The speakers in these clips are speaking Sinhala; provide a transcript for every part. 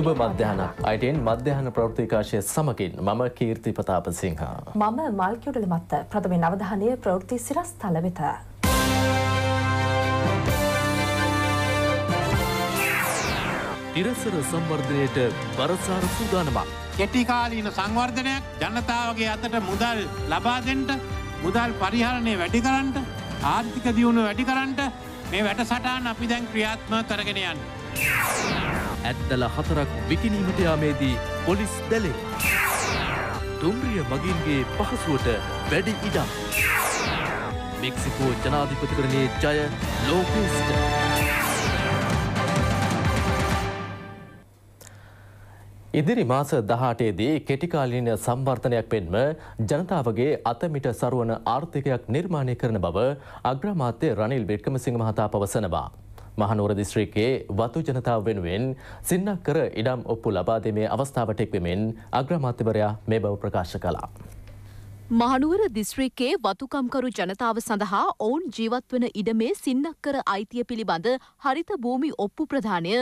සුබ මධ්‍යහන අයිටෙන් මධ්‍යහන ප්‍රෘතිකාශය සමකින් මම කීර්ති පතාප සිංහ. මම මල්කිවඩල මත්ත ප්‍රථමෙන් අවධානය ප්‍රවෘති සිරස් තලවෙත. තිරසර සම්වර්ධනයට බරසාර සූදානමක්. කෙටිකාලීන සංවර්ධනයක් ජනතාවගේ අතට මුදල් ලබාදෙන්ට මුදල් පරිහරණය වැඩි කරන්ට ආර්ථික දියුණු වැඩි කරන්ට මේ වැට සටාන් අපි දැන් ක්‍රියාත්ම කරගෙනයන්. Yeah. ඇත්දල හතරක් විකිනීමට යාමේදී පොලිස් දැලේ. දුම්රිය මගින්ගේ පහසුවට වැඩි ඉඩක්. මෙක්සිකෝ ජනාධිපතිකරණයේ ජය ලෝකේස්ට. ඉදිරි මාස දහටේදී කෙටිකාලීන සම්වර්ධනයක් පෙන්ම ජනතාවගේ අතමිට සරුවන ආර්ථිකයක් නිර්මාණය කරන බව අග්‍රමාත්‍ය රනිල් වික්‍රමසිංහ මහතා පවසනවා. මහනුවර දිස්ත්‍රික්කයේ වතු ජනතාව වෙනුවෙන් සින්නක්කර ඉඩම් ඔප්පු ලබා දෙමේ අවස්ථාවට එක්වෙමින් අග්‍රමාත්‍යවරයා මේ බව ප්‍රකාශ කළා. මහනුවර දිස්ත්‍රික්කේ වතුකම්කරු ජනතාව සඳහා ඔවුන් ජීවත්වන ඉඩමේ සින්නක්කර අයිතිය පිළිබඳ හරිත භූමි ඔප්පු ප්‍රධානය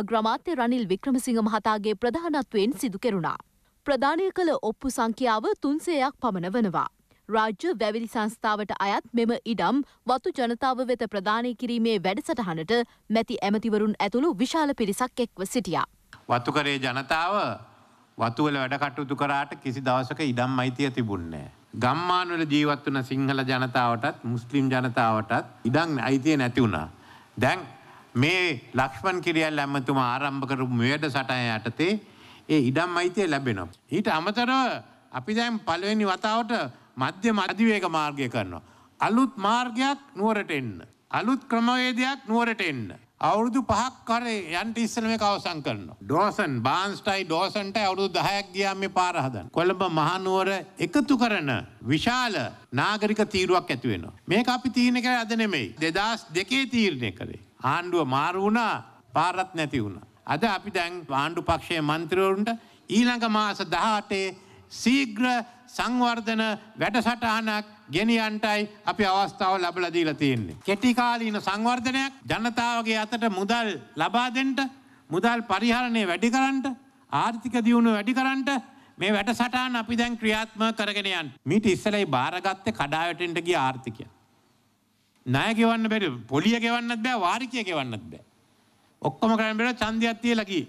අග්‍රමාත්‍ය රනිල් වික්‍රමසිංහ මහතාගේ ප්‍රධානත්වයෙන් සිදු කෙරුණා. ප්‍රධානය කළ ඔප්පු සංඛ්‍යාව තුන්සයක් පමණ වනවා. රාජ්‍ය වැවිලි සංස්ථාවට අයත් මෙම ඉඩම් වතු ජනතාව වෙත ප්‍රදානය කිරීමේ වැඩසටහනට මැති ඇමතිවරුන් ඇතුළු විශාල පිරිසක් එක්ව සිටියා. වතුකරේ ජනතාව වතුවල වැඩ කටයුතු කරාට කිසි දවසක ඉඩම් අයිතිය තිබුන්නේ. ගම්මානවල ජීවත් වන සිංහල ජනතාවටත් මුස්ලිම් ජනතාවටත් ඉඩම් අයිතිය නැති වුණා. දැන් මේ ලක්ෂ්මන් කිරියල් ඇමතුමා ආරම්භ කරපු මෙයට සටහන යටතේ ඒ ඉඩම් අයිතිය ලැබෙනවා. ඊට අමතරව අපි දැන් පළවෙනි වතාවට මධ්‍යම අධිවේග මාර්ගය කරනවා. අලුත් මාර්ගයක් නුවරට එන්න. අලුත් ක්‍රමවේදයක් නුවරට එන්න. අවුරුදු පහක් කරේ යන්ට ඉස්සල මේක අවසන් කරනවා. ඩෝසන් බාන්ස්ටයි ඩෝසන්ට අවුරුදු 10ක් ගියා මේ පාර හදන්න. කොළඹ මහනුවර එකතු කරන විශාල නාගරික තීරුවක් ඇති වෙනවා. මේක අපි තීරණය කරේ අද නෙමෙයි. 2002 තීරණය කරේ. ආණ්ඩුව මාරු වුණා, පාරක් නැති වුණා. අද අපි දැන් ආණ්ඩු පක්ෂයේ මන්ත්‍රීවරුන්ට ඊළඟ මාස 18 සීග්‍ර සංවර්ධන වැඩසටහනක් ගෙනියන්ටයි අපි අවස්ථාව ලබල දීලා තියෙන්නේ. කෙටිකාලීන සංවර්ධනයක් ජනතාවගේ අතට මුදල් ලබා දෙන්නට, මුදල් පරිහරණය වැඩි කරන්නට, ආර්ථික දියුණුව වැඩි කරන්නට මේ වැඩසටහන අපි දැන් ක්‍රියාත්මක කරගෙන යන්න. මීට ඉස්සෙල්ලා බාරගත්තේ කඩාවැටෙන්න ගිය ආර්ථිකය. ණය ගෙවන්න බැරි, පොලිය ගෙවන්නත් බෑ, වාරිකය ගෙවන්නත් බෑ. ඔක්කොම කරන්න බැරුව ඡන්දයක් තියලා ගියේ.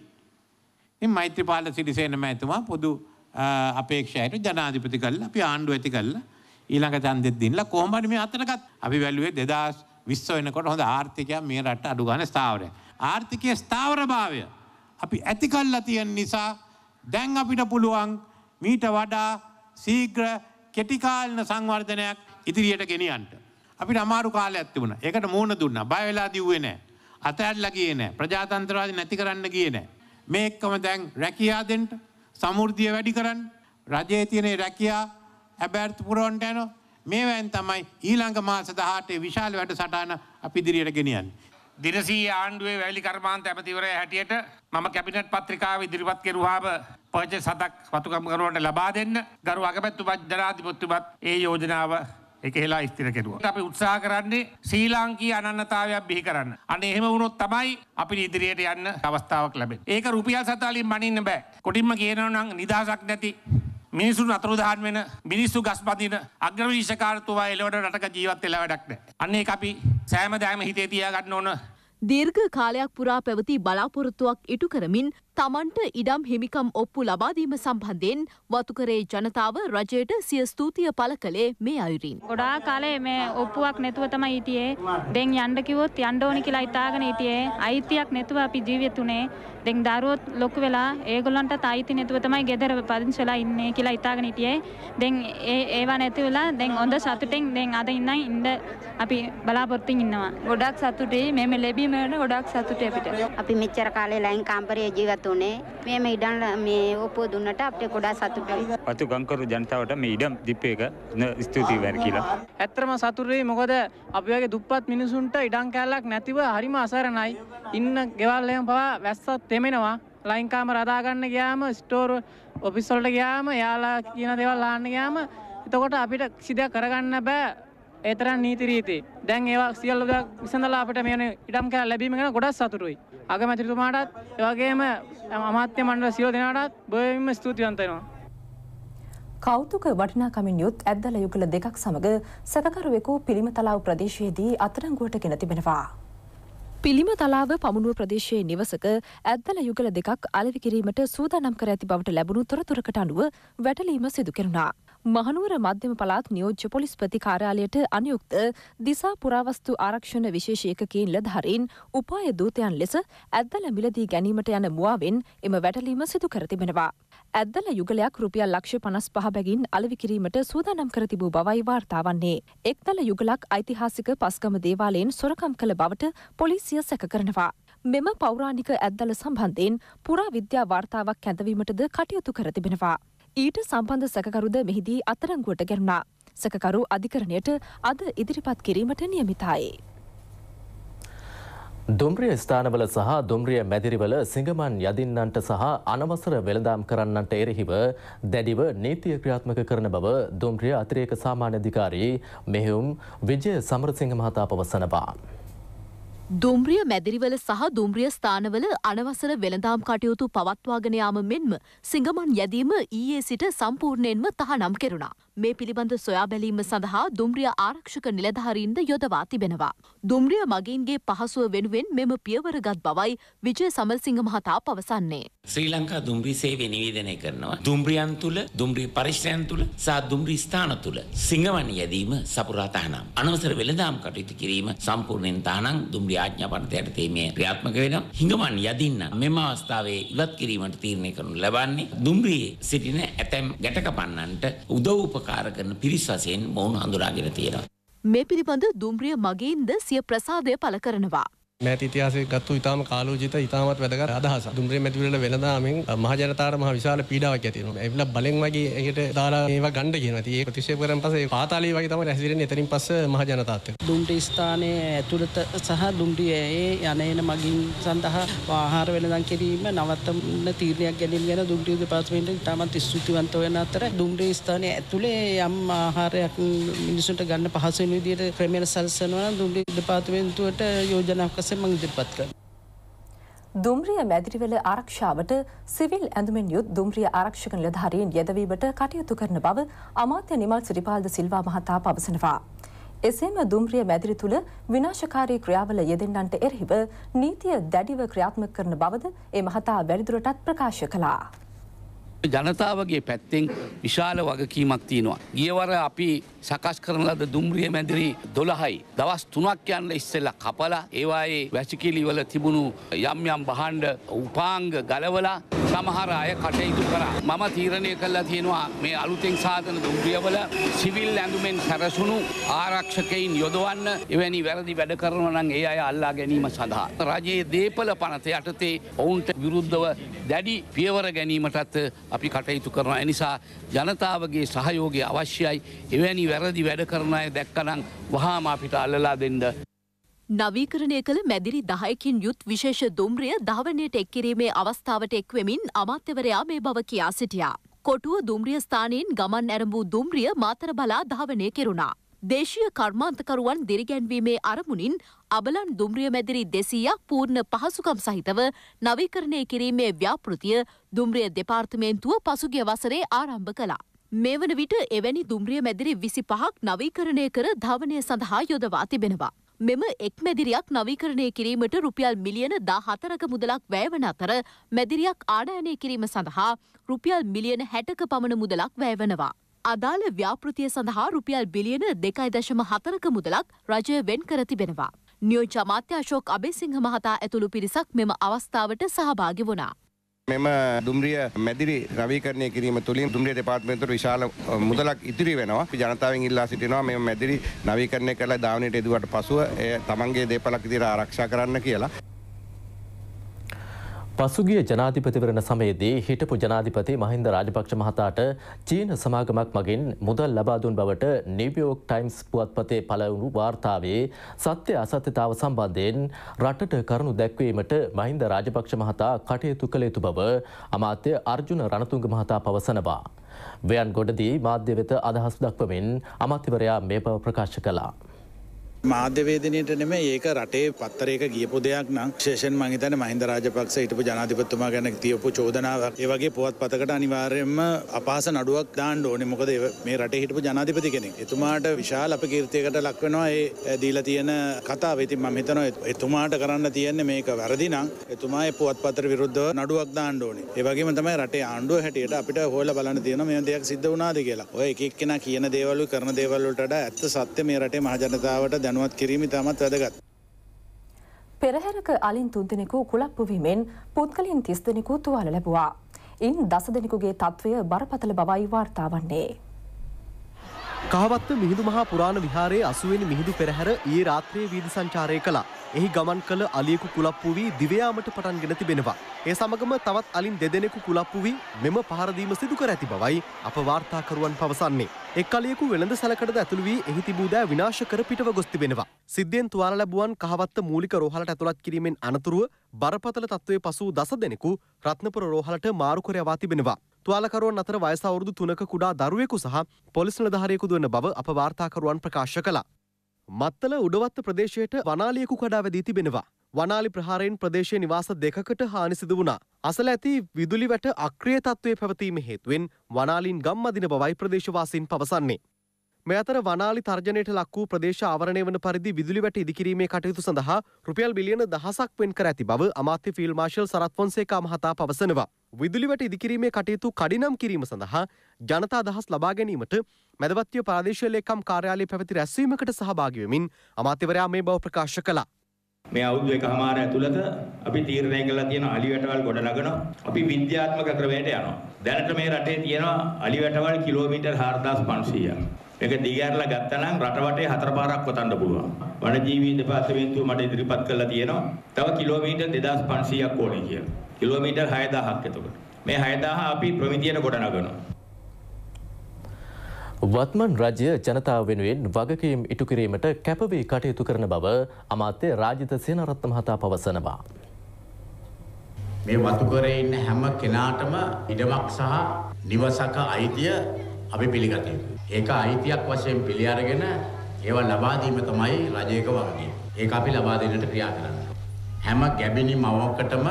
ඉතින් මෛත්‍රීපාල සිරිසේන මෑතුමා පොදු අපේක්ෂයට ජනාධිපති කල්ලා අපි ආණ්ඩුව ඇති කල්ලා ඊළඟ චන්දෙත් දෙන්නලා කොහොමද මේ අතරකත් අපි වැළුවේ 2020 වෙනකොට හොඳ ආර්ථිකයක් මේ රට අඩු ගන්න ස්ථාවරයි. ආර්ථිකයේ ස්ථාවරභාවය අපි ඇති කල්ලා තියෙන නිසා දැන් අපිට පුළුවන් මීට වඩා ශීඝ්‍ර කෙටි කාලින සංවර්ධනයක් ඉදිරියට ගෙනියන්න. අපිට අමාරු කාලයක් තිබුණා. ඒකට මූණ දුන්නා. බය වෙලා දිව්වේ නැහැ. අතහැරලා ගියේ නැහැ. ප්‍රජාතන්ත්‍රවාදී නැති කරන්න ගියේ නැහැ. මේකම දැන් රැකියා දෙන්න සමෘද්ධිය වැඩි කරන්න රජයේ තියෙන රැකියා ඇබැත් පුරවන්ට යන මේවැන් තමයි ඊළඟ මාස 18 විශාල වැඩසටහන අපි ඉදිරියට ගෙනියන්නේ. දිනසී ආණ්ඩුවේ වැලි කර්මාන්ත ඇමතිවරය හැටියට මම කැබිනට් පත්‍රිකාව ඉදිරිපත් කෙරුවාම පර්ජ සදක් වතුකම් කරුවන්ට ලබා දෙන්න ගරු අගමැත්තු ජනාධිපතිතුමත් ඒ යෝජනාව එක හෙලා ස්තිර කෙරුවා. අපි උත්සාහ කරන්නේ ශ්‍රී ලාංකීය අනන්‍යතාවයක් බිහි කරන්න. අනේ එහෙම වුණොත් තමයි අපිට ඉදිරියට යන්න අවස්ථාවක් ලැබෙන්නේ. ඒක රුපියල් සතාලින් මනින්න බෑ. කොටින්ම කියනවා නම් නිදහසක් නැති මිනිසු අතුරුදහන් වෙන මිනිස්සු ගස් පදින අග්‍රවිශකාරතුවා එලවට රටක ජීවත් වෙලා වැඩක් නැහැ. අන්න ඒක අපි සෑම දෑම හිතේ තියාගන්න ඕන. දීර්ඝ කාලයක් පුරා පැවති බලාපොරොත්තුවක් ඉටු කරමින් තමන්ට ඉඩම් හිමිකම් ඔප්පු ලබාදීම සම්බන්ධයෙන් වතුකරේ ජනතාව රජයට සිය ස්තුතිය පල කළේ මේ අයුරින්. ගොඩා කාලේ මේ ඔප්පුවක් නැතුව තමයි හිටියේ දැන් යන්න කිව්වොත් යන්න ඕනි කියලා හිතාගෙන හිටියේ අයිතියක් නැතුව අපි ජීවිතුනේ දැන් දරුවොත් ලොකු වෙලා ඒගොල්ලන්ටත් අයිති නැතුව තමයි ගෙදර පදිංචි වෙලා ඉන්නේ කියලා හිතාගෙන හිටියේ දැන් ඒ ඒවා නැති වෙලා දැන් හොඳ සතුටින් දැන් අද ඉන්නයි ඉන්න අපි බලාපොරොත්තුෙන් ඉන්නවා. ගොඩක් සතුටුයි මේ ලැබීමේට ගොඩක් සතුටුයි අපිට. අපි මෙච්චර කාලේ ලයින් කාම්පරේ ජීවත් සම්පත් උනේ. මෙහෙම ඉඩම් මේ ඔප්පුව දුන්නට අපිට ගොඩා සතුටුයි. පතු ගම්කරු ජනතාවට මේ ඉඩම් දීපේක ස්තුතියි වෙන කියලා. ඇත්තම සතුටුයි මොකද අපි වගේ දුප්පත් මිනිසුන්ට ඉඩම් කැලක් නැතිව හරිම අසරණයි. ඉන්න ගෙවල් එහෙම පවා වැස්සත් තෙමෙනවා. ලයින්කාම රදාගන්න ගියාම ස්ටෝර් ඔෆිස් වලට ගියාම යාලා කියන දේවල් ආන්න ගියාම එතකොට අපිට කිසි දෙයක් කරගන්න බෑ. ඒතරම් නීති රීති. දැන් ඒවා සියල්ල විසඳලා අපිට මේ ඉඩම් කැල ලැබීම ගැන ගොඩක් සතුටුයි. අගමැතිතුමාටත් ඒ වගේම අමාත්‍ය මණ්ඩල සියලු දෙනාටත් බොහොම ස්තුතිවන්ත වෙනවා. කෞතුක වටිනාකමින් යුත් ඇද්දල යුගල දෙකක් සමග සැකකරුවෙකු පිළිම තලාව් ප්‍රදේශයේදී අතරංගුවට ගෙන තිබෙනවා. පිළිම තලාව පමුණුව ප්‍රදේශයේ නිවසක ඇද්දල යුගල දෙකක් අලවි කිරීමට සූදානම් කර ඇති බවට ලැබුණු තොරතුරකට අනුව වැටලීම සිදු කෙරුණා. මහනුවර මධ්‍යම පළාත් නියෝජ්‍ය පොලිස්පති කාර්යාලයට අනියුක්ත දිසා පුරාවස්තු ආරක්ෂණ විශේෂ ඒකකයෙන් ලධාරීන් උපාය දූතයන් ලෙස ඇද්දල මිලදී ගැනීමට යන මුවාවෙන් එම වැටලීම සිදු කර තිබෙනවා. ඇද්දල යුගලයක් රුපියල් ලක්ෂ පනස් පහ බැගින් අලවි කිරීමට සූදානම් කර තිබූ බවයි වාර්තා වන්නේ. එක්දල යුගලක් ඓතිහාසික පස්කම දේවාලයෙන් සොරකම් කළ බවට පොලිසිය සැක කරනවා. මෙම පෞරාණික ඇද්දල සම්බන්ධයෙන් පුරා විද්‍යා වාර්තාවක් කැඳවීමටද කටයුතු කර තිබෙනවා. ඊට සම්බන්ධ සැකකරුද මෙහිදී අත්තරංගුවට ගැරුණා. සැකකරු අධිකරණයට අද ඉදිරිපත් කිරීමට නියමිතයි. දුම්රිය ස්ථානවල සහ දුම්රිය මැදිරිවල සිංගමන් යදින්නන්ට සහ අනවසර වෙළදාම් කරන්නන්ට එරෙහිව දැඩිව නීතිය ක්‍රියාත්මක කරන බව දුම්රිය අතිරේක සාමාන්‍ය අධිකාරී මෙහෙුම් විජය සමරසිංහ මහතා පවසනවා. දුම්රිය මැදිරිවල සහ දුම්රිය ස්ථානවල අනවසර වෙළඳාම් කටයුතු පවත්වාගෙන යාම මෙන්ම සිඟමන් යැදීම ඊයේ සිට සම්පූර්ණයෙන්ම තහනම් කෙරුණා. මේ පිළිබඳ සොයා බැලීම සඳහා දුම්රිය ආරක්ෂක නිලධාරීන්ද යොදවා තිබෙනවා. දුම්රිය මගින්ගේ පහසුව වෙනුවෙන් මෙම පියවරගත් බවයි විජය සමල්සිංහ මහතා පවසන්නේ. ශ්‍රී ලංකා දුම්රි සේවය නිවේදනය කරනවා. දුම්රියන් තුළ දුම්රිය පරිශ්‍රයන් තුළ සහ දුම්රි ස්ථාන තුළ සිංහවන යැදීම සපුරා තහනම්. අනවසර වෙළඳාම් කටයුතු කිරීම සම්පූර්ණයෙන් තහනම් දුම්රිය ආඥා පනත යටතේ මේ ක්‍රියාත්මක වෙනවා. හිඟමන් යදින්න මෙම අවස්ථාවේ ඉවත් කිරීමට තීරණය කරනු ලබන්නේ දුම්රියේ සිටින ඇතැම් ගැටකපන්නන්ට උදව් උපකාර උපකාර කරන පිරිස් වශයෙන් මොවුන් හඳුනාගෙන තියෙනවා. මේ පිළිබඳ දුම්රිය මගින්ද සිය ප්‍රසාදය පළ කරනවා. මෑත ඉතිහාසයේ ගත්තු ඉතාම කාලෝචිත ඉතාමත් වැදගත් අදහස. දුම්රිය මැතිවරණ වෙනදාමෙන් මහජනතාවට මහ විශාල පීඩාවක් ඇති වෙනවා. ඒවිලා බලෙන් වගේ එකට දාලා ඒවා ගන්න කියනවා. ඉතින් ඒක ප්‍රතික්ෂේප කරන් පස්සේ ඒ පාතාලේ වගේ තමයි රැසිරෙන්නේ එතනින් පස්සේ මහජනතාවත් එක්ක. දුම්රිය ස්ථානයේ ඇතුළත සහ දුම්රියේ යනේන මගින් සඳහා ආහාර වෙනදම් කිරීම නවත්තන තීරණයක් ගැනීම ගැන දුම්රිය දෙපාර්තමේන්තුව ඉතාමත් ස්තුතිවන්ත වෙන අතර දුම්රිය ස්ථානයේ ඇතුළේ යම් ආහාරයක් මිනිසුන්ට ගන්න පහසු වෙන විදිහට ක්‍රමයක් සැලසනවා නම් දුම්රිය දෙපාර්තමේන්තුවට යෝජනාවක් වශයෙන් මම ඉදිරිපත් කරනවා. දුම්රිය මැදිරිවල ආරක්ෂාවට සිවිල් ඇඳුමෙන් යුත් දුම්රිය ආරක්ෂක නිලධාරීන් යදවීමට කටයුතු කරන බව අමාත්‍ය නිමල් සිරිපාල්ද සිල්වා මහතා පවසනවා. එසේම දුම්රිය මැදිරි තුළ විනාශකාරී ක්‍රියාවල යෙදෙන්නන්ට එරහිව නීතිය දැඩිව ක්‍රියාත්මක කරන බවද ඒ මහතා වැඩිදුරටත් ප්‍රකාශ කළා. ජනතාවගේ පැත්තෙන් විශාල වගකීමක් තියෙනවා. ගියවර අපි සකස් කරන ලද දුම්රිය මැදිරි දොළහයි. දවස් තුනක් යන්න ඉස්සෙල්ලා කපලා ඒවායේ වැසිකිලි වල තිබුණු යම් යම් බහණ්ඩ උපාංග ගලවලා සමහර අය කටයුතු කරා. මම තීරණය කල්ලා තියෙනවා මේ අලුතෙන් සාධන දුම්රියවල සිවිල් ඇඳුමෙන් සැරසුණු ආරක්ෂකයින් යොදවන්න එවැනි වැරදි වැඩ කරනවනං ඒ අය අල්ලා ගැනීම සඳහා. රජයේ දේපල පනත යටතේ ඔවුන්ට විරුද්ධව දැඩි පියවර ගැනීමටත් අපි කටයුතු කරනවා. එනිසා ජනතාවගේ සහයෝගය අවශ්‍යයි එවැනි වැරදි වැඩ කරන අය දැක්කනං වහාම අපිට අල්ලලා දෙන්න. නවීකරණය කළ මැදිරි දහයකින් යුත් විශේෂ දුම්රිය ධාවනයට එක්කිරීමේ අවස්ථාවට එක්වෙමින් අමාත්‍යවරයා මේ බව කියා සිටියා. කොටුව දුම්රිය ස්ථානයෙන් ගමන් ඇරඹූ දුම්රිය මාතර බලා ධාවනය කෙරුණා. දේශීය කර්මාන්තකරුවන් දිරිගැන්වීමේ අරමුණින් අබලන් දුම්රිය මැදිරි දෙසීයක් පූර්ණ පහසුකම් සහිතව නවීකරණය කිරීමේ ව්‍යාපෘතිය දුම්රිය දෙපාර්තමේන්තුව පසුගිය වසරේ ආරම්භ කළා. මේ වන විට එවැනි දුම්රිය මැදිරි විසි පහක් නවීකරණය කර ධාවනය සඳහා යොදවා තිබෙනවා. මෙම එක් මැදිරියක් නවීකරණය කිරීමට රුපියල් මිලියන දා හතරක මුදලක් වැෑවන අතර මැදිරියක් ආඩයනය කිරීම සඳහා රුපියල් මිලියන හැටක පමණ මුදලක් වැෑවනවා. අදාළ ව්‍යාපෘතිය සඳහා රුපියල් බිලියන දෙකයි දශම හතරක මුදලක් රජය වෙන් කර තිබෙනවා. නියෝජ අමාත්‍ය අශෝක් අබේසිංහ මහතා ඇතුළු පිරිසක් මෙම අවස්ථාවට සහභාගි වුණා. මෙම දුම්රිය මැදිරි රවීකරණය කිරීම තුළින් දුම්රිය දෙපාර්තමේන්තුවට විශාල මුදලක් ඉතිරි වෙනවා. ජනතාවෙන් ඉල්ලා සිටිනවා මේ මැදිරි නවීකරණය කරලා ධාවනයට එදුවට පසුව එය තමන්ගේ දේපලක් විදිහට ආරක්ෂා කරන්න කියලා. පසුගිය ජනාධිපතිවරණ සමයේදී හිටපු ජනාධිපති මහින්ද රාජපක්ෂ මහතාට චීන සමාගමක් මගින් මුදල් ලබා දුන් බවට නිව්යෝක් ටයිම්ස් පුවත්පතේ පළවුණු වාර්තාවේ සත්‍ය අසත්‍යතාව සම්බන්ධයෙන් රටට කරුණු දැක්වීමට මහින්ද රාජපක්ෂ මහතා කටයුතු කළ යුතු බව අමාත්‍ය අර්ජුන රණතුංග මහතා පවසනවා. වයන් ගොඩදී මාධ්‍ය වෙත අදහස් දක්වමින් අමාත්‍යවරයා මේ බව ප්‍රකාශ කළා. මාධ්‍යවේදනයට නෙම ඒක රටේ පත්තරයක ගියපු දෙයක් නම් ශේෂෙන් මහිතන මහින්ද රාජපක්ෂ හිටපු ජනාධිපතිතුමා ගැන තියපු චෝදනාවක් ඒ වගේ පුවත් පතකට අනිවාර්යයෙන්ම අපහාස නඩුවක් දාන්න ඕනේ මොකද මේ රටේ හිටපු ජනාධිපති කෙනෙක්. එතුමාට විශාල අපකීර්තියකට ලක් වෙනවා ඒ දීලා තියෙන කතාව. ඉතින් මම හිතනවා එතුමාට කරන්න තියෙන්නේ මේක වැරදි නම් එතුමා ඒ පුවත් පතර විරුද්ධව නඩුවක් දාන්න ඕනේ. ඒ වගේම තමයි රටේ ආණ්ඩුව හැටියට අපිට හොයලා බලන්න තියෙනවා මේ දෙයක් සිද්ධ වුණාද කියලා. ඔය එක එක්කෙනා කියන දේවල් කරන දේවල් වලට ඇත්ත සත්‍ය මේ රටේ මහජනතාවට දැන දැනුවත් කිරීම තමත් වැදගත්. පෙරහැරක අලින් තුන්දෙනෙකු කුලප්පුවීමෙන් පුද්ගලින් තිස්දෙනෙකු තුවාල ලැබවා. ඉන් දසදෙනෙකුගේ තත්ත්වය බරපතල බවයි වාර්තා වන්නේ. කහවත්ව මිහිදු මහා පුරාණ විහාරයේ අසුවෙනි මිහිදු පෙරහැර ඊයේ රාත්‍රියේ වීදි සංචාරය කළා. එහි ගමන් කළ අලියෙකු කුලප්පු වී දිවයාමට පටන්ගෙන තිබෙනවා. ඒ සමගම තවත් අලින් දෙදෙනෙකු කුලප්පු වී මෙම පහරදීම සිදු කර ඇති බවයි අප වාර්තාකරුවන් පවසන්නේ. එක් අලියෙකු වෙළඳ සලකඩද ඇතුළු වී එහි තිබූ දෑ විනාශ කර පිටව ගොස් තිබෙනවා. සිද්ධියෙන් තුවාල ලැබුවන් කහවත්ත මූලික රෝහලට ඇතුළත් කිරීමෙන් අනතුරුව බරපතල තත්ත්වයේ පසු දස දෙනෙකු රත්නපුර රෝහලට මාරු කර යවා තිබෙනවා. තුවාලකරුවන් අතර වයස අවුරුදු තුනක කුඩා දරුවෙකු සහ පොලිස් නිලධාරියෙකු දුවන බව අප වාර්තාකරුවන් ප්‍රකාශ කළා. මත්තල උඩවත්ත ප්‍රදේශයට වනාලියකු කඩා වැදී තිබෙනවා. වනාලි ප්‍රහාරයෙන් ප්‍රදේශය නිවාස දෙකකට හානිසිද වුණා. අසල ඇති විදුලි වැට අක්‍රිය තත්ත්වය පැවතීම හේතුවෙන් වනාලින් ගම් අදින බවයි ප්‍රදේශවාසීන් පවසන්නේ. මේ අතර වනාලි තර්ජනයට ලක් වූ ප්‍රදේශ ආවරණය වන පරිදි විදුලි වැට ඉදිකිරීමේ කටයුතු සඳහා රුපියල් බිලියන දහසක් වෙන් කර ඇති බව අමාත්‍ය ෆීල් මාර්ෂල් සරත් ෆොන්සේකා මහතා පවසනවා. විදුලි වැට ඉදිකිරීමේ කටයුතු කඩිනම් කිරීම සඳහා ජනතා අදහස් ලබා ගැනීමට මැදවත්තිය ප්‍රාදේශීය ලේකම් කාර්යාලයේ පැවති රැස්වීමකට සහභාගී වෙමින් අමාත්‍යවරයා මේ බව ප්‍රකාශ කළා. මේ අවුරුදු එකහමාර ඇතුළත අපි තීරණය කරලා තියෙන අලි වැටවල් ගොඩනගනවා. අපි විද්‍යාත්මක ක්‍රමයට යනවා. දැනට මේ රටේ තියෙනවා අලි වැටවල් කිලෝමීටර් 4500ක්. මේක දිගහැරලා ගත්තනම් රටවටේ හතර පාරක් වතන්න පුළුවන්. වනජීවී දෙපාර්තමේන්තුව මට ඉදිරිපත් කරලා තියෙනවා. තව කිලෝමීටර් 2500ක් ඕනේ කියලා. කිලෝමීටර් 6000ක් එතකොට. මේ 6000 අපි ප්‍රමිතියට ගොඩනගනවා. වත්මන් රජය ජනතාව වෙනුවෙන් වගකීම් ඉටු කිරීමට කැපවී කටයුතු කරන බව අමාත්‍ය රාජිත සේනරත්න මහතා පවසනවා. මේ වතුකරේ ඉන්න හැම කෙනාටම ඉඩමක් සහ නිවසක අයිතිය අපි පිළිගත යුතුයි. ඒක අයිතියක් වශයෙන් පිළි අරගෙන ඒවා ලබා දීම තමයි රජයක වාගේ. ඒක අපි ලබා දෙන්නට ක්‍රියා කරන්නේ. හැම ගැබිනි මවකටම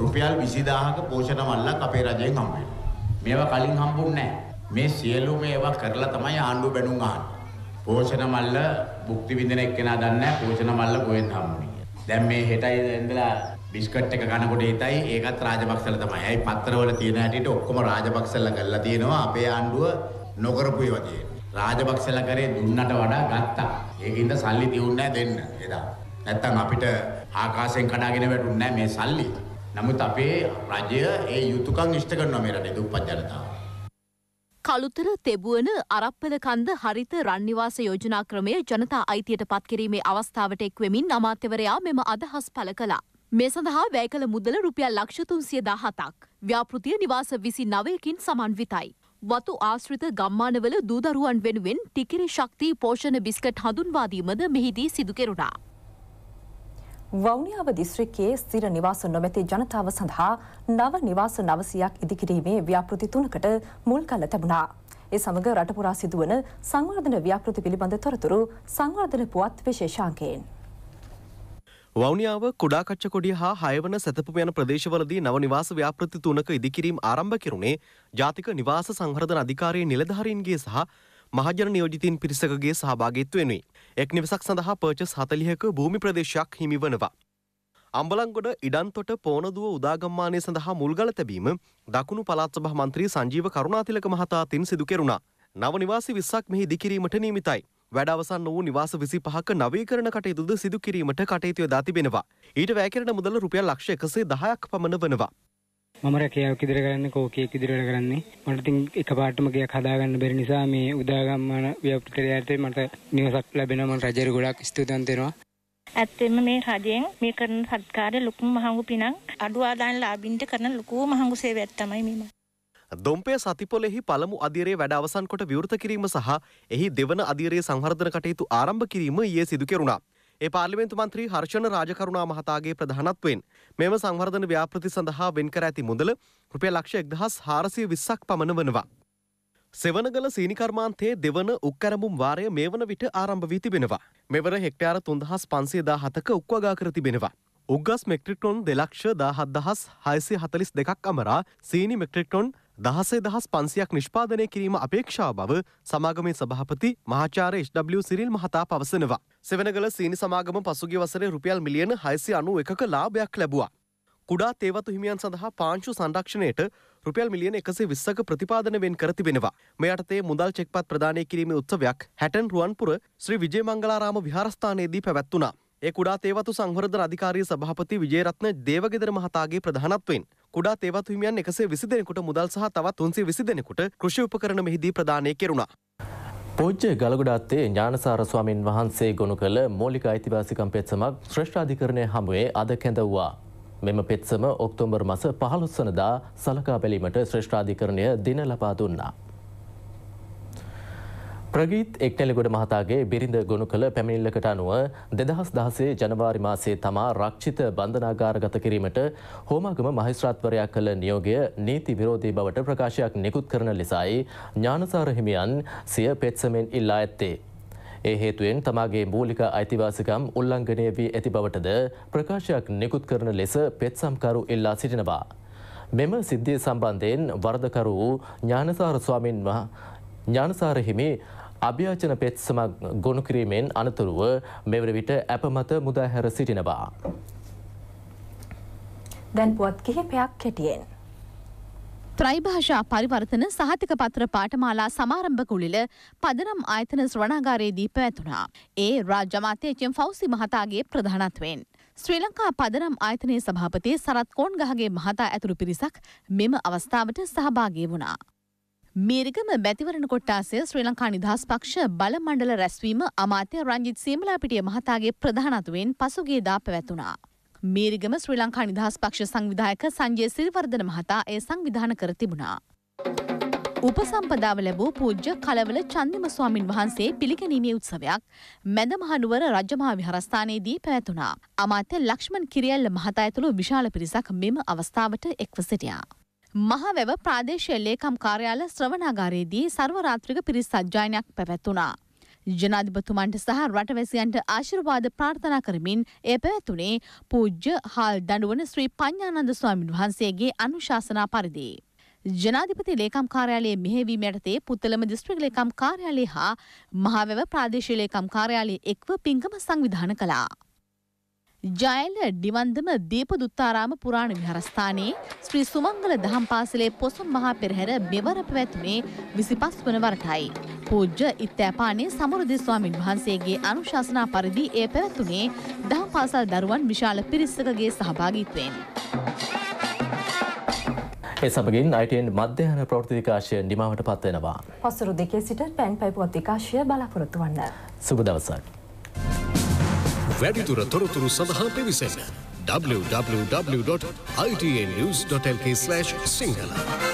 රුපියල් 20000ක පෝෂණ මල්ලක් අපේ රජයෙන් හම්බ මේවා කලින් හම්බුන්නේ මේ සියලුම ඒවා කරලා තමයි ආණ්ඩුව බැනුම් අහන්නේ. පෝෂණ මල්ල භුක්ති විඳින එක්කෙනා දන්නේ නැහැ පෝෂණ මල්ල කොහෙන් හම්බුනේ. දැන් මේ හෙටයි ඉඳලා බිස්කට් එක කනකොට හිතයි ඒකත් රාජපක්ෂල තමයි. ඇයි පත්‍රවල තියෙන හැටියට ඔක්කොම රාජපක්ෂල කරලා තියෙනවා අපේ ආණ්ඩුව නොකරපු ඒවා තියෙන්නේ. රාජපක්ෂලා කරේ දුන්නට වඩා ගත්තා. ඒකින්ද සල්ලි දියුන්නේ දෙන්න එදා. නැත්තම් අපිට ආකාශයෙන් කඩාගෙන වැටුන්නේ මේ සල්ලි. නමුත් අපේ රජය ඒ යුතුයකම් ඉෂ්ට කරනවා මේ රටේ දුප්පත් ජනතාව. කළුතර තෙබුවන අරප්පල කන්ද හරිත රන්නිවාස යෝජනා ක්‍රමය ජනතා අයිතියට පත්කිරීමේ අවස්ථාවට එක්වෙමින් අමාත්‍යවරයා මෙම අදහස් පළ කළා. මේ සඳහා වැය කළ මුදල රුපියල් ලක්ෂ තුන්සිය දහතක්. ව්‍යාපෘතිය නිවාස විසි නවයකින් සමන්විතයි. වතු ආශ්‍රිත ගම්මානවල දූදරුවන් වෙනුවෙන් ටිකිරි ශක්ති පෝෂණ බිස්කට් හඳුන්වාදීමද මෙහිදී සිදු කෙරුණා. වෞනියාව දිස්ත්‍රික්කයේ ස්ථිර නිවාස නොමැති ජනතාව සඳහා නව නිවාස නවසයක් ඉදිකිරීමේ ව්‍යාපෘති තුනකට මුල් කළ තිබුණා. ඒ සමග රටපුරා සිදුවන සංවර්ධන ව්‍යාපෘති පිළිබඳ තොරතුරු සංවර්ධන පුවත් විශේෂාංකයෙන්. වෞනියාව කුඩාකච්චකොඩිය හා හයවන සැතපම යන ප්‍රදේශවලදී නව නිවාස ව්‍යාපෘති තුනක ඉදිකිරීම් ආරම්භ කෙරුණේ ජාතික නිවාස සංහරධන අධිකාරයේ නිලධහරින්ගේ සහ මහජන නියෝජිතීන් පිරිසකගේ සහභාගිත්වයෙනුයි. එක් නිවසක් සඳහා පර්චස් හතලියක භූමි ප්‍රදේශයක් හිමිවනවා. අම්බලංගොඩ ඉඩන්තොට පෝනදුව උදාගම්මානය සඳහා මුල්ගල තැබීම දකුණු පලාත්සභ මන්ත්‍රී සංජීව කරුණාතිලක මහතාතින් සිදු කෙරුණා. නව නිවාසි විස්සක් මෙහි දිකිරීමට නීමිතයි. වැඩ අවසන් වූ නිවාස විසි පහක නවීකරණ කටයුතුද සිදු කිරීමට කටයුතු යොදා තිබෙනවා. ඊට වැයකරන මුදල රුපියල් ලක්ෂ එකසේ දහයක් පමණ වනවා. මම රැකියාවක් ඉදිරිය කරන්නේ කෝකියෙක් ඉදිරියට කරන්නේ. මට ඉතින් එකපාරටම ගයක් හදාගන්න බැරි නිසා මේ උදාගම්මන ව්‍යාපෘතිකාරයතේ මට නිවසක් ලැබෙනවා. මම රජයට ගොඩක් ස්තුතිවන්ත වෙනවා. ඇත්තෙම මේ රජයෙන් මේ කරන සත්කාරය ලොකුම මහඟු පිනක් අඩු ආදායම් ලාභින්ට කරන ලොකු මහඟු සේවයක් තමයි මේ. දොම්පය සතිපොලෙහි පළමු අධීරයේ වැඩ අවසන් කොට විවෘත කිරීම සහ එහි දෙවන අධීරයේ සංවර්ධන කටයුතු ආරම්භ කිරීම ඊයේ සිදු කෙරුණා. ඒ පාර්ලිමේන්තු මන්ත්‍රී හර්ෂණ රාජකරුණා මහතාගේ ප්‍රධානත්වයෙන් මෙම සංවර්ධන ව්‍යාපෘති සඳහා වෙන්කර ඇති මුදල රුපියල් ලක්ෂ 1420ක් පමණ වනවා. සෙවනගල සීනි කර්මාන්තයේ දෙවන උක්කරඹුම් වාරය මේවන විට ආරම්භ වී තිබෙනවා. මෙවර හෙක්ටයාර 3517ක උක්වගා කර තිබෙනවා. උග්ගස් මෙට්‍රික් ටොන් 2,17,642ක් අමරා සීනි මෙට්‍රික් ටොන් දහසේ දහස් පන්සියක් නිෂ්පාදනය කිරීම අපේක්ෂාව බව සමාගමේ සභාපති මහාචාර HW සිරිල් මහතා පවසනවා. සෙවනගල සීනි සමාගම පසුගිය වසරේ රුපියල් මිලියන 691ක ලාභයක් ලැබුවා. කුඩා තේවතු හිමියන් සඳහා පාංශු සංරක්ෂණයට රුපියල් මිලියන එකසේ විස්සක ප්‍රතිපාදන වෙන් කර තිබෙනවා. මේ යටතේ මුදල් චෙක්පත් ප්‍රදානය කිරීමේ උත්සවයක් හැටන් රුවන්පුර ශ්‍රී විජේමංගලාරාම විහාරස්ථානයේදී පැවැත්වුණා. ඒ කුඩා තේවතු සංවර්ධන අධිකාරිය සභාපති විජේරත්න දේවගෙදර මහතාගේ ප්‍රධානත්වයෙන් කුඩා තේවත් හිමියන් එකසේ විසි දෙනෙකුට මුදල් සහ තවත් උන්සේ විසි දෙනෙකුට කෘෂි උපකරණ මෙහිදී ප්‍රදානය කෙරුණා. පූජ්‍ය ගලගොඩාත්තේ ඥානසාර ස්වාමින් වහන්සේ ගොුණු කළ මෝලික අයිතිවාසිකම් පෙත්සමක් ශ්‍රෂ්ඨාධිකරණය හමුවේ අද කැඳව්වා. මෙම පෙත්සම ඔක්තෝම්බර් මස පහළුස්සනදා සලකා බැලීමට ශ්‍රෂ්ඨාධිකරණය දින ලබා දුන්නා. ප්‍රගීත් එක්නෙලිගොඩ මහතාගේ බිරිඳ ගොුණු කළ පැමිණිල්ලකට අනුව දෙදහස් දහසේ ජනවාරි මාසේ තමා රක්ෂිත බන්ධනාගාරගත කිරීමට හෝමාගම මහිස්ත්‍රාත්වරයක් කළ නියෝගය නීති විරෝධී බවට ප්‍රකාශයක් නිකුත් කරන ලෙසයි ඥානසාරහිමියන් සිය පෙත්සමෙන් ඉල්ලා ඇත්තේ. ඒ හේතුවෙන් තමාගේ මූලික අයිතිවාසිකම් උල්ලංඝනය වී ඇති බවටද ප්‍රකාශයක් නිකුත් කරන ලෙස පෙත්සම්කරු ඉල්ලා සිටිනවා. මෙම සිද්ධිය සම්බන්ධයෙන් වරදකරු වූ ඥානසාර ස්වාමින්වා ඥානසාර හිමි අභ්‍යාචන පෙත්සම ගොුණු කිරීමෙන් අනතුරුව මෙවර විට ඇපමත මුදාහැර සිටිනවා. දැන් පුවත් කිහිපයක් කෙටියෙන්. ත්‍රයිභාෂා පරිවර්තන සහතික පත්‍ර පාටමාලා සමාරම්භ කුලිල පදනම් ආයතන ශ්‍රවණාගාරයේදී පැවැතුනා. ඒ රාජ්‍යමාත්‍යචෙන් ෆෞසි මහතාගේ ප්‍රධානත්වෙන්. ශ්‍රී ලංකා පදනම් ආයතනයේ සභාපති සරත් කෝන්ගහගේ මහතා ඇතුළු පිරිසක් මෙම අවස්ථාවට සහභාගී වුණා. මීරිගම මැතිවරණ කොට්ටාසය ශ්‍රී ලංකා නිදහස් පක්ෂ බල මණ්ඩල රැස්වීම අමාත්‍ය රංජිත් සීමලාපිටිය මහතාගේ ප්‍රධානත්වයෙන් පසුගිය දා පැවැතුණා. මීරිගම ශ්‍රී ලංකා නිදහස් පක්ෂ සංවිධායක සංජය සිරිවර්ධන මහතා එය සංවිධාන කර තිබුණා. උපසම්පදාව ලැබූ පූජ්‍ය කලවල චන්දිම ස්වාමින් වහන්සේ පිළිගැනීමේ උත්සවයක් මැදමහනුවර රජමහා විහාරස්ථානයේදී පැවැතුණා. අමාත්‍ය ලක්ෂ්මන් කිරියල්ල මහතා ඇතුළු විශාල පිරිසක් මෙම අවස්ථාවට එක්ව සිටියා. මහවැව ප්‍රාදේශීය ලේකම් කාර්යාල ශ්‍රවණාගාරයේදී සර්වරාත්‍රික පිරිස් සජ්ජායනයක් පැවැත්වුණා. ජනාධිපතුමන්ට සහ රටවැසියන්ට ආශිර්වාද ප්‍රාර්ථනා කරමින් එය පැවැත්වුණේ පූජ්‍ය හාල් දඬුවන ශ්‍රී පඤ්ඤානන්ද ස්වාමීන් වහන්සේගේ අනුශාසනා පරිදි. ජනාධිපති ලේකම් කාර්යාලයේ මෙහෙවීම යටතේ පුත්තලම දිස්ත්‍රික් ලේකම් කාර්යාලය හා මහවැව ප්‍රාදේශීය ලේකම් කාර්යාලයේ එක්ව පින්කම සංවිධාන කළා. ජයල ඩිවන්දම දීපදුත්තාරාම පුරාණ විහාරස්ථානයේ ශ්‍රී සුමංගල දහම් පාසලේ පොසොන් මහා පෙරහැර මෙවර පැවැත්මේ 25 වන වරටයි. පූජ්‍ය ඉත්තෑපානේ සමෘද්ධි ස්වාමින් වහන්සේගේ අනුශාසනා පරිදි ඒ පැවැත්ුණේ දහම් පාසල් දරුවන් විශාල පිරිසකගේ සහභාගීත්වයෙන්. ඒ සමගින් අයිටෙන් මධ්‍යහන ප්‍රවෘත්ති විකාශය නිමාවට පත්වෙනවා. පසුරු දෙකේ සිට පැන් පැපුවත් විකාශය බලාපොරොත්තු වන්න. සුබ දවසක්. වැඩිදුර තොරතුරු සඳහා පිවිසන්න www.itnews.lk/ සිංහලා